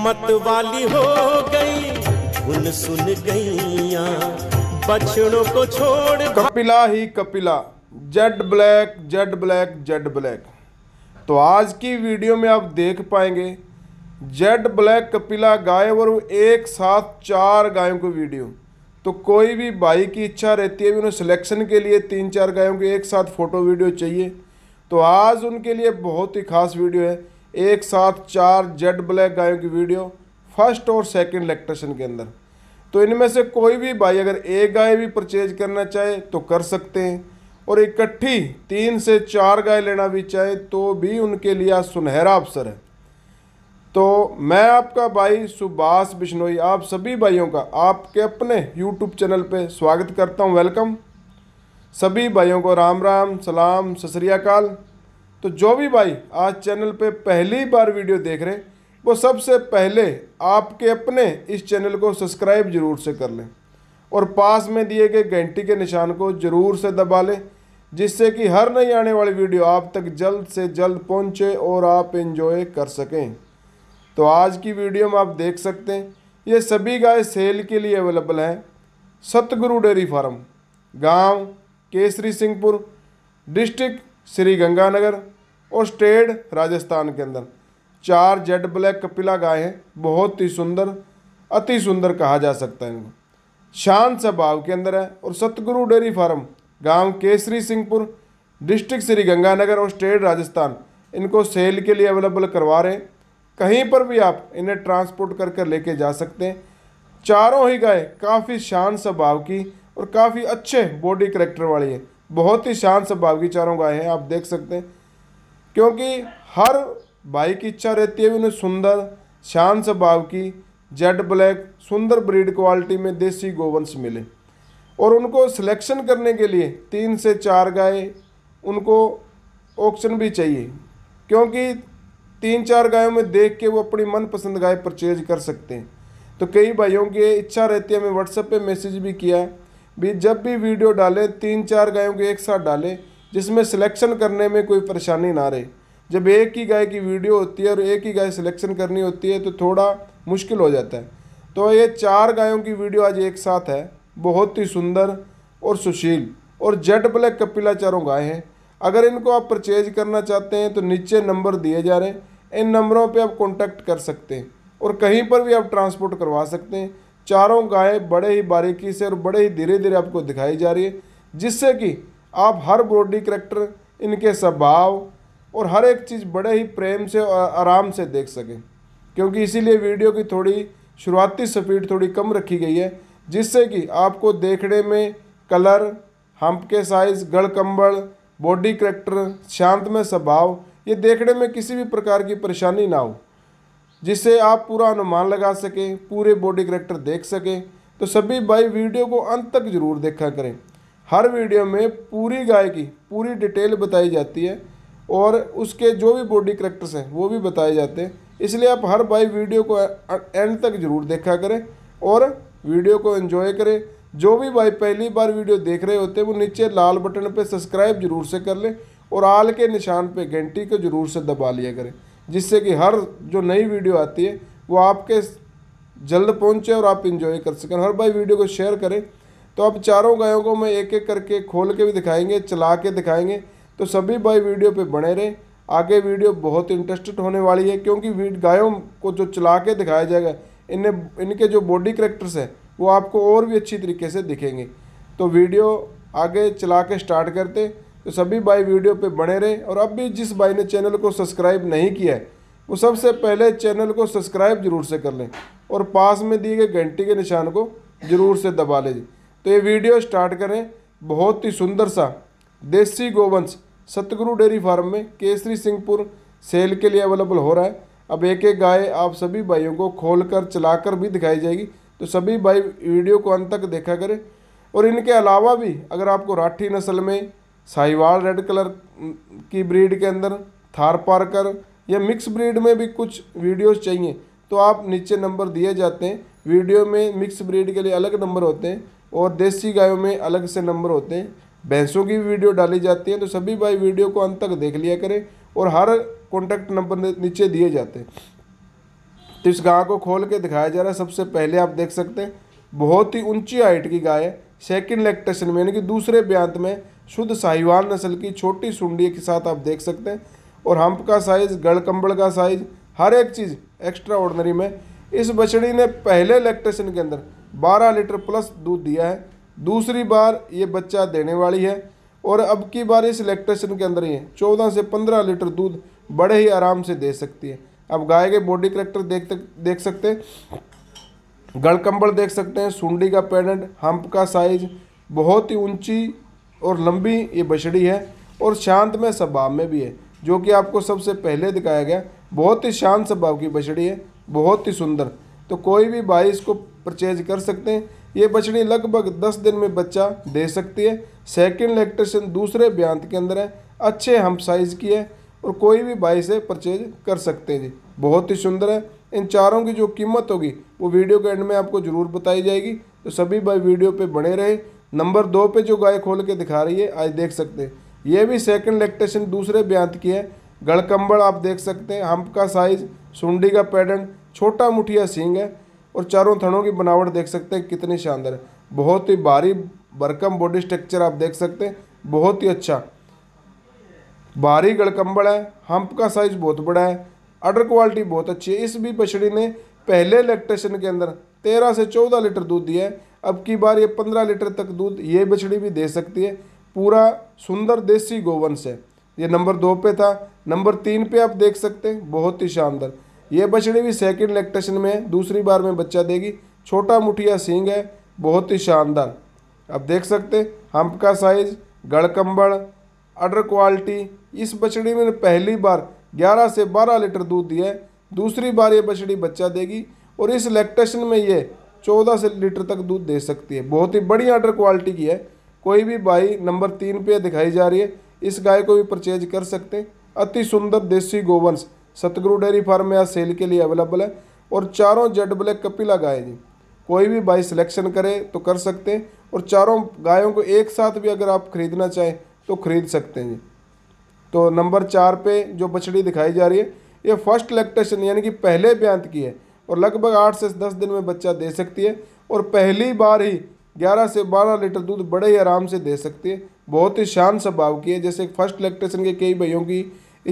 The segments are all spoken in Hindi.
हिम्मत वाली हो गई उन सुन गईया बछड़ों को छोड़ कपिला ही Kapila Z black Z black Z black तो आज की वीडियो में आप देख पाएंगे जेड ब्लैक कपिला गाय और एक साथ चार गायों को वीडियो तो कोई भी भाई की इच्छा रहती है भी उन्हें सिलेक्शन के लिए तीन चार गायों के एक साथ फ़ोटो वीडियो चाहिए तो आज उनके लिए बहुत ही खास वीडियो है एक साथ चार जेड ब्लैक गायों की वीडियो फर्स्ट और सेकंड इलेक्ट्रेशन के अंदर तो इनमें से कोई भी भाई अगर एक गाय भी परचेज करना चाहे तो कर सकते हैं और इकट्ठी तीन से चार गाय लेना भी चाहे तो भी उनके लिए सुनहरा अवसर है तो मैं आपका भाई सुभाष बिश्नोई आप सभी भाइयों का आपके अपने यूट्यूब चैनल पे स्वागत करता हूँ वेलकम सभी भाइयों को राम राम सलाम सत तो जो भी भाई आज चैनल पे पहली बार वीडियो देख रहे हैं वो सबसे पहले आपके अपने इस चैनल को सब्सक्राइब जरूर से कर लें और पास में दिए गए घंटी के निशान को ज़रूर से दबा लें जिससे कि हर नई आने वाली वीडियो आप तक जल्द से जल्द पहुंचे और आप इन्जॉय कर सकें तो आज की वीडियो में आप देख सकते हैं ये सभी गाय सेल के लिए अवेलेबल हैं सतगुरु डेयरी फार्म गांव केसरी सिंहपुर डिस्ट्रिक्ट श्री गंगानगर और स्टेड राजस्थान के अंदर चार जेड ब्लैक कपिला गाय हैं बहुत ही सुंदर अति सुंदर कहा जा सकता है इनको शांत स्वभाव के अंदर है और सतगुरु डेयरी फार्म गांव केसरी सिंहपुर डिस्ट्रिक्ट श्री गंगानगर और स्टेट राजस्थान इनको सेल के लिए अवेलेबल करवा रहे हैं कहीं पर भी आप इन्हें ट्रांसपोर्ट कर कर लेके जा सकते हैं चारों ही गाय काफ़ी शांत स्वभाव की और काफ़ी अच्छे बॉडी करेक्टर वाली है बहुत ही शांत स्वभाव की चारों गाय हैं आप देख सकते हैं क्योंकि हर भाई की इच्छा रहती है उन्हें सुंदर शांत स्वभाव की जेड ब्लैक सुंदर ब्रीड क्वालिटी में देसी गोवंश मिले और उनको सिलेक्शन करने के लिए तीन से चार गाय उनको ऑप्शन भी चाहिए क्योंकि तीन चार गायों में देख के वो अपनी मनपसंद गाय परचेज कर सकते हैं तो कई भाइयों की इच्छा रहती है हमें व्हाट्सएप पे मैसेज भी किया है भी जब भी वीडियो डालें तीन चार गायों के एक साथ डालें जिसमें सिलेक्शन करने में कोई परेशानी ना रहे जब एक ही गाय की वीडियो होती है और एक ही गाय सिलेक्शन करनी होती है तो थोड़ा मुश्किल हो जाता है तो ये चार गायों की वीडियो आज एक साथ है बहुत ही सुंदर और सुशील और जेट ब्लैक कपिला चारों गाय हैं अगर इनको आप परचेज करना चाहते हैं तो नीचे नंबर दिए जा रहे हैं इन नंबरों पे आप कांटेक्ट कर सकते हैं और कहीं पर भी आप ट्रांसपोर्ट करवा सकते हैं चारों गायें बड़े ही बारीकी से और बड़े ही धीरे धीरे आपको दिखाई जा रही है जिससे कि आप हर बॉडी करेक्टर इनके स्वभाव और हर एक चीज़ बड़े ही प्रेम से और आराम से देख सकें क्योंकि इसीलिए वीडियो की थोड़ी शुरुआती स्पीड थोड़ी कम रखी गई है जिससे कि आपको देखने में कलर हम्प के साइज़ गड़कम्बल बॉडी करेक्टर शांत में स्वभाव ये देखने में किसी भी प्रकार की परेशानी ना हो जिससे आप पूरा अनुमान लगा सकें पूरे बॉडी करेक्टर देख सकें तो सभी भाई वीडियो को अंत तक जरूर देखा करें हर वीडियो में पूरी गाय की पूरी डिटेल बताई जाती है और उसके जो भी बॉडी करेक्टर्स हैं वो भी बताए जाते हैं इसलिए आप हर भाई वीडियो को एंड तक जरूर देखा करें और वीडियो को एंजॉय करें जो भी भाई पहली बार वीडियो देख रहे होते हैं वो नीचे लाल बटन पर सब्सक्राइब जरूर से कर लें और आल के निशान पे घंटी को जरूर से दबा लिया करें जिससे कि हर जो नई वीडियो आती है वो आपके जल्द पहुंचे और आप इंजॉय कर सकें हर भाई वीडियो को शेयर करें तो आप चारों गायों को मैं एक एक करके खोल के भी दिखाएंगे चला के दिखाएंगे तो सभी भाई वीडियो पे बने रहें आगे वीडियो बहुत इंटरेस्टेड होने वाली है क्योंकि गायों को जो चला के दिखाया जाएगा इन्हें इनके जो बॉडी करेक्टर्स हैं वो आपको और भी अच्छी तरीके से दिखेंगे तो वीडियो आगे चला के स्टार्ट करते तो सभी भाई वीडियो पे बने रहें और अब भी जिस भाई ने चैनल को सब्सक्राइब नहीं किया है वो सबसे पहले चैनल को सब्सक्राइब जरूर से कर लें और पास में दिए गए घंटी के निशान को ज़रूर से दबा लें तो ये वीडियो स्टार्ट करें बहुत ही सुंदर सा देसी गोवंश सतगुरु डेयरी फार्म में केसरी सिंहपुर सेल के लिए अवेलेबल हो रहा है अब एक एक गाय आप सभी भाइयों को खोल कर चला कर भी दिखाई जाएगी तो सभी भाई वीडियो को अंत तक देखा करें और इनके अलावा भी अगर आपको राठी नस्ल में साहिवाल रेड कलर की ब्रीड के अंदर थार पार्कर या मिक्स ब्रीड में भी कुछ वीडियोस चाहिए तो आप नीचे नंबर दिए जाते हैं वीडियो में मिक्स ब्रीड के लिए अलग नंबर होते हैं और देसी गायों में अलग से नंबर होते हैं भैंसों की वीडियो डाली जाती है तो सभी भाई वीडियो को अंत तक देख लिया करें और हर कॉन्टैक्ट नंबर नीचे दिए जाते हैं तो इस गाय को खोल के दिखाया जा रहा है सबसे पहले आप देख सकते हैं बहुत ही ऊंची हाइट की गाय है सेकेंड लेक्टेशन में यानी कि दूसरे ब्यांत में शुद्ध साहिवाल नस्ल की छोटी सुंडी के साथ आप देख सकते हैं और हम्प का साइज गड़कम्बड़ का साइज हर एक चीज़ एक्स्ट्रा ऑर्डनरी में इस बछड़ी ने पहले इलेक्ट्रेशन के अंदर 12 लीटर प्लस दूध दिया है दूसरी बार ये बच्चा देने वाली है और अब की बार इस इलेक्ट्रेशन के अंदर ये 14 से 15 लीटर दूध बड़े ही आराम से दे सकती है अब गाय के बॉडी करेक्टर देख देख सकते गड़कम्बल देख सकते हैं सुंडी का पेडेंट हम्प का साइज बहुत ही ऊंची और लंबी ये बछड़ी है और शांत में स्वभाव में भी है जो कि आपको सबसे पहले दिखाया गया बहुत ही शांत स्वभाव की बछड़ी है बहुत ही सुंदर तो कोई भी भाई इसको परचेज कर सकते हैं ये बछड़ी लगभग दस दिन में बच्चा दे सकती है सेकेंड इलेक्ट्रेशन दूसरे ब्यांत के अंदर है अच्छे हम साइज़ की है और कोई भी भाई से परचेज कर सकते हैं जी बहुत ही सुंदर है इन चारों की जो कीमत होगी वो वीडियो के एंड में आपको ज़रूर बताई जाएगी तो सभी भाई वीडियो पे बने रहे नंबर दो पे जो गाय खोल के दिखा रही है आज देख सकते हैं ये भी सेकंड लेक्टेशन दूसरे ब्यांत की है गड़कम्बड़ आप देख सकते हैं हम्प का साइज सुंडी का पैटर्न छोटा मुठिया सींग है और चारों थनों की बनावट देख सकते हैं कितनी शानदार है बहुत ही भारी बरकम बॉडी स्ट्रक्चर आप देख सकते हैं बहुत ही अच्छा भारी गड़कम्बड़ है हम्प का साइज बहुत बड़ा है अडर क्वालिटी बहुत अच्छी है इस भी बछड़ी ने पहले इलेक्ट्रेशन के अंदर तेरह से चौदह लीटर दूध दिया है अब की बार ये पंद्रह लीटर तक दूध ये बछड़ी भी दे सकती है पूरा सुंदर देसी गोवंश है ये नंबर दो पे था नंबर तीन पे आप देख सकते हैं बहुत ही शानदार ये बछड़ी भी सेकंड लैक्टेशन में है दूसरी बार में बच्चा देगी छोटा मुठिया सींग है बहुत ही शानदार आप देख सकते हैं हम्प का साइज गड़कम्बड़ अडर क्वालिटी इस बछड़ी में पहली बार 11 से 12 लीटर दूध दिया है दूसरी बार ये बछड़ी बच्चा देगी और इस लैक्टेशन में ये 14 से लीटर तक दूध दे सकती है बहुत ही बड़ी आर्डर क्वालिटी की है कोई भी भाई नंबर तीन पे दिखाई जा रही है इस गाय को भी परचेज कर सकते हैं अति सुंदर देसी गोवंश सतगुरु डेयरी फार्म में आज सेल के लिए अवेलेबल है और चारों जेड ब्लैक कपिला गाय जी कोई भी बाई सिलेक्शन करे तो कर सकते हैं और चारों गायों को एक साथ भी अगर आप खरीदना चाहें तो खरीद सकते हैं जी तो नंबर चार पे जो बछड़ी दिखाई जा रही है ये फर्स्ट लैक्टेशन यानी कि पहले ब्यांत की है और लगभग आठ से दस दिन में बच्चा दे सकती है और पहली बार ही ग्यारह से बारह लीटर दूध बड़े ही आराम से दे सकती है बहुत ही शान स्वभाव की है जैसे फर्स्ट लैक्टेशन के कई भाइयों की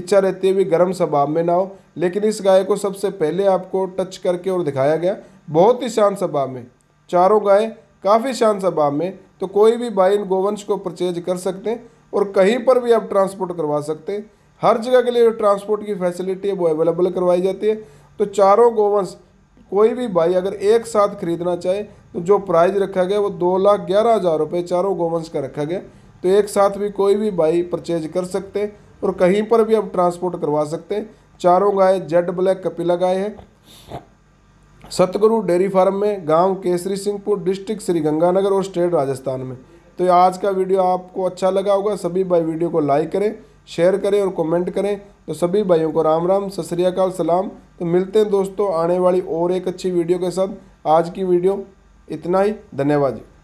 इच्छा रहती है भी गर्म स्वभाव में ना हो लेकिन इस गाय को सबसे पहले आपको टच करके और दिखाया गया बहुत ही शान स्वभाव में चारों गाय काफ़ी शान स्वभाव में तो कोई भी भाई इन गोवंश को परचेज कर सकते हैं और कहीं पर भी आप ट्रांसपोर्ट करवा सकते हैं हर जगह के लिए ट्रांसपोर्ट की फैसिलिटी है वो अवेलेबल करवाई जाती है तो चारों गोवंश कोई भी भाई अगर एक साथ खरीदना चाहे तो जो प्राइस रखा गया वो दो लाख ग्यारह हज़ार रुपये चारों गोवंश का रखा गया तो एक साथ भी कोई भी भाई परचेज कर सकते हैं और कहीं पर भी आप ट्रांसपोर्ट करवा सकते हैं चारों गाय जेड ब्लैक कपिला गाय है सतगुरु डेयरी फार्म में गांव केसरी सिंहपुर डिस्ट्रिक्ट श्रीगंगानगर और स्टेट राजस्थान में तो आज का वीडियो आपको अच्छा लगा होगा सभी भाई वीडियो को लाइक करें शेयर करें और कमेंट करें तो सभी भाइयों को राम राम सत श्रीकाल सलाम तो मिलते हैं दोस्तों आने वाली और एक अच्छी वीडियो के साथ आज की वीडियो इतना ही धन्यवाद